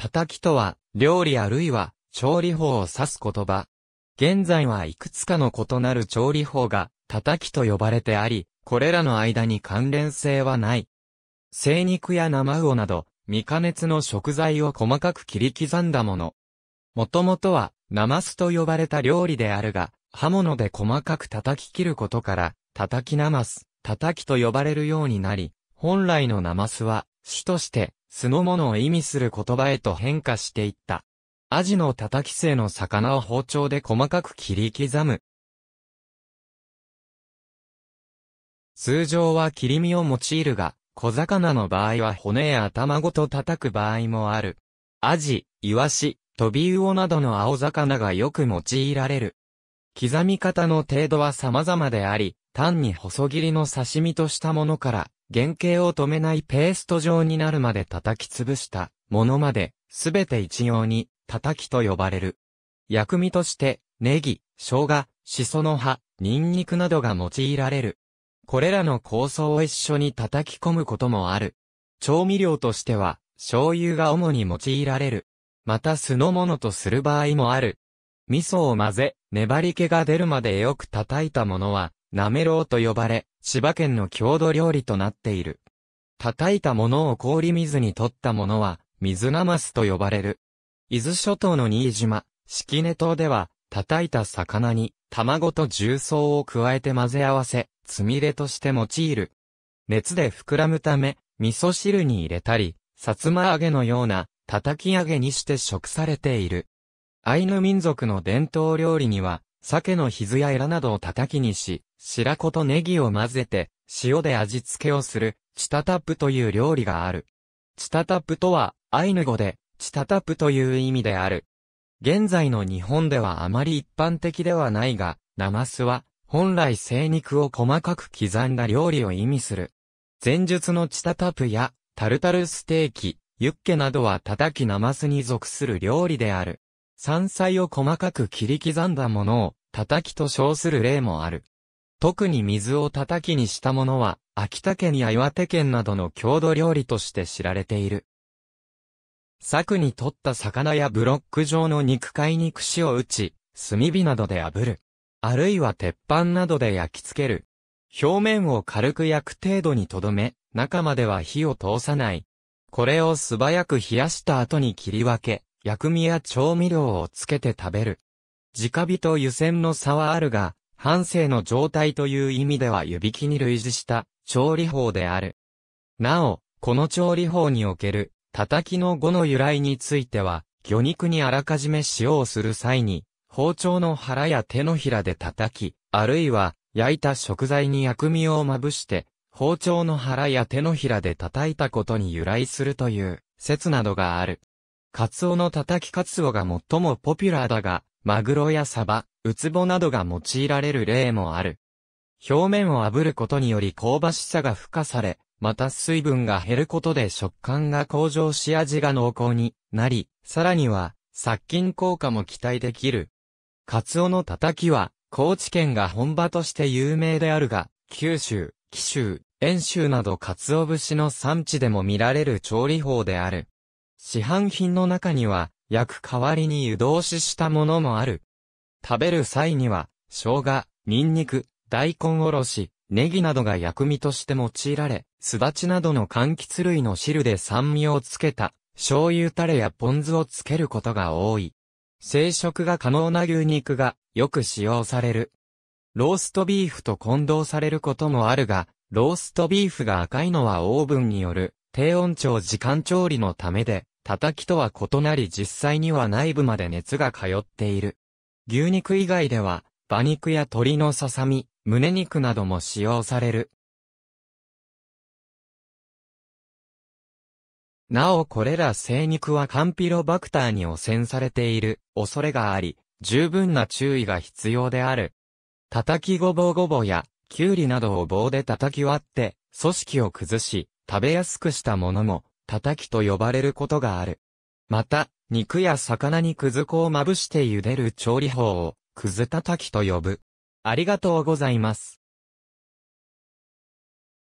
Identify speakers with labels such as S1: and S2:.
S1: 叩きとは、料理あるいは、調理法を指す言葉。現在はいくつかの異なる調理法が、叩きと呼ばれてあり、これらの間に関連性はない。生肉や生魚など、未加熱の食材を細かく切り刻んだもの。もともとは、ナマスと呼ばれた料理であるが、刃物で細かく叩き切ることから、叩き生酢、叩きと呼ばれるようになり、本来のナマスは、種として、酢の物を意味する言葉へと変化していった。アジのたたき製の魚を包丁で細かく切り刻む。通常は切り身を用いるが、小魚の場合は骨や頭ごと叩く場合もある。アジ、イワシ、トビウオなどの青魚がよく用いられる。刻み方の程度は様々であり、単に細切りの刺身としたものから、原型を止めないペースト状になるまで叩き潰したものまで、すべて一様に叩きと呼ばれる。薬味として、ネギ、生姜、シソの葉、ニンニクなどが用いられる。これらの構想を一緒に叩き込むこともある。調味料としては、醤油が主に用いられる。また酢の物とする場合もある。味噌を混ぜ、粘り気が出るまでよく叩いたものは、なめろうと呼ばれ、千葉県の郷土料理となっている。叩いたものを氷水に取ったものは、水なますと呼ばれる。伊豆諸島の新島、式根島では、叩いた魚に、卵と重曹を加えて混ぜ合わせ、つみれとして用いる。熱で膨らむため、味噌汁に入れたり、さつま揚げのような、叩き揚げにして食されている。アイヌ民族の伝統料理には、鮭のひずやエラなどを叩きにし、白子とネギを混ぜて、塩で味付けをする、チタタップという料理がある。チタタップとは、アイヌ語で、チタタップという意味である。現在の日本ではあまり一般的ではないが、ナマスは、本来生肉を細かく刻んだ料理を意味する。前述のチタタプや、タルタルステーキ、ユッケなどは叩きナマスに属する料理である。山菜を細かく切り刻んだものを、叩きと称する例もある。特に水を叩きにしたものは、秋田県や岩手県などの郷土料理として知られている。柵に取った魚やブロック状の肉塊に串を打ち、炭火などで炙る。あるいは鉄板などで焼き付ける。表面を軽く焼く程度にとどめ、中までは火を通さない。これを素早く冷やした後に切り分け、薬味や調味料をつけて食べる。直火と湯煎の差はあるが、半生の状態という意味では湯引きに類似した調理法である。なお、この調理法における叩きの語の由来については、魚肉にあらかじめ塩をする際に、包丁の腹や手のひらで叩き、あるいは焼いた食材に薬味をまぶして、包丁の腹や手のひらで叩いたことに由来するという説などがある。カツオのたたきカツオが最もポピュラーだが、マグロやサバ、ウツボなどが用いられる例もある。表面を炙ることにより香ばしさが付加され、また水分が減ることで食感が向上し味が濃厚になり、さらには殺菌効果も期待できる。カツオのたたきは、高知県が本場として有名であるが、九州、紀州、遠州などカツオ節の産地でも見られる調理法である。市販品の中には、焼く代わりに湯通ししたものもある。食べる際には、生姜、ニンニク、大根おろし、ネギなどが薬味として用いられ、すだちなどの柑橘類の汁で酸味をつけた、醤油タレやポン酢をつけることが多い。生食が可能な牛肉がよく使用される。ローストビーフと混同されることもあるが、ローストビーフが赤いのはオーブンによる低温調時間調理のためで、叩きとは異なり実際には内部まで熱が通っている。牛肉以外では、馬肉や鶏のささみ、胸肉なども使用される。なおこれら生肉はカンピロバクターに汚染されている恐れがあり、十分な注意が必要である。叩きごぼうごぼうや、きゅうりなどを棒で叩き割って、組織を崩し、食べやすくしたものも、叩きと呼ばれることがある。また、肉や魚にくず粉をまぶして茹でる調理法を、くず叩きと呼ぶ。ありがとうございます。